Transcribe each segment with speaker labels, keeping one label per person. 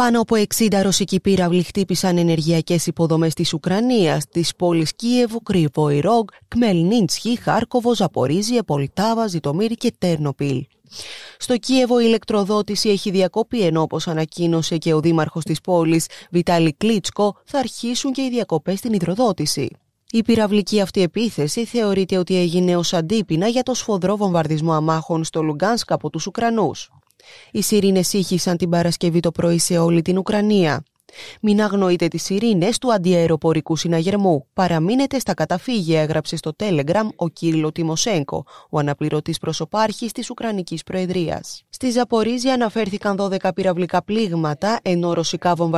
Speaker 1: Πάνω από 60 ρωσικοί πύραυλοι χτύπησαν ενεργειακές υποδομές της Ουκρανίας, της πόλης Κίεβου, Κρυβοϊρόγκ, Κμελνίντσχη, Χάρκοβο, Ζαπορίζια, Πολτάβα, Ζητομήρη και Τέρνοπιλ. Στο Κίεβο η ηλεκτροδότηση έχει διακοπεί ενώ όπως ανακοίνωσε και ο δήμαρχος της πόλης Βιτάλη Κλίτσκο θα αρχίσουν και οι διακοπές στην υδροδότηση. Η πυραυλική αυτή επίθεση θεωρείται ότι έγινε ως αντίπεινα για το σφοδρό βομβαρδισμό αμάχων στο Λουγκάνσκ από τους Ουκρανούς. Οι σιρήνες ήχησαν την Παρασκευή το πρωί σε όλη την Ουκρανία. Μην αγνοείτε τις σιρήνες του αντιαεροπορικού συναγερμού. Παραμείνετε στα καταφύγια, έγραψε στο Telegram ο Κύριλο Τιμοσέγκο, ο αναπληρωτής προσωπάρχης της Ουκρανικής Προεδρίας. Στη Ζαπορίζη αναφέρθηκαν 12 πυραυλικά πλήγματα, ενώ ρωσικά u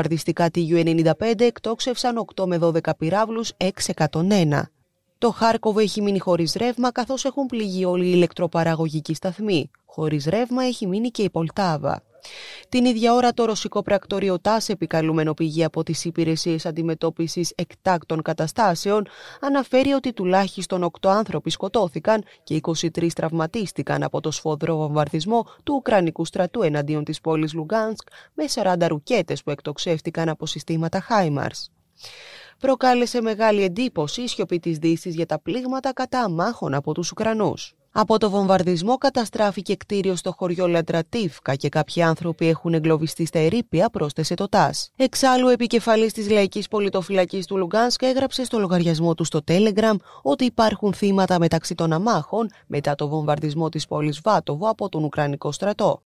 Speaker 1: TU-95 εκτόξευσαν 8 με 12 πυράβλους 601. Το Χάρκοβο έχει μείνει χωρίς ρεύμα καθώς έχουν πληγεί όλοι οι ηλεκτροπαραγωγικοί σταθμοί. Χωρίς ρεύμα έχει μείνει και η Πολτάβα. Την ίδια ώρα το ρωσικό πρακτορείο ΤΑΣ επικαλούμενο πηγή από τις υπηρεσίες αντιμετώπισης εκτάκτων καταστάσεων αναφέρει ότι τουλάχιστον 8 άνθρωποι σκοτώθηκαν και 23 τραυματίστηκαν από το σφοδρό βομβαρδισμό του Ουκρανικού στρατού εναντίον της πόλης Λουγκάνσκ με 40 ρουκέτες που εκτοξεύτηκαν από συστήματα Χάιμαρς προκάλεσε μεγάλη εντύπωση η σιωπή της δύσης για τα πλήγματα κατά αμάχων από τους Ουκρανούς. Από το βομβαρδισμό καταστράφηκε κτίριο στο χωριό Λαντρατίφκα και κάποιοι άνθρωποι έχουν εγκλωβιστεί στα ερήπια, πρόσθεσε το ΤΑΣ. Εξάλλου, επικεφαλής της Λαϊκής Πολιτοφυλακής του Λουγκάνσκα έγραψε στο λογαριασμό του στο Telegram ότι υπάρχουν θύματα μεταξύ των αμάχων μετά το βομβαρδισμό της πόλης Βάτοβο από τον Ουκρανικό στρατό.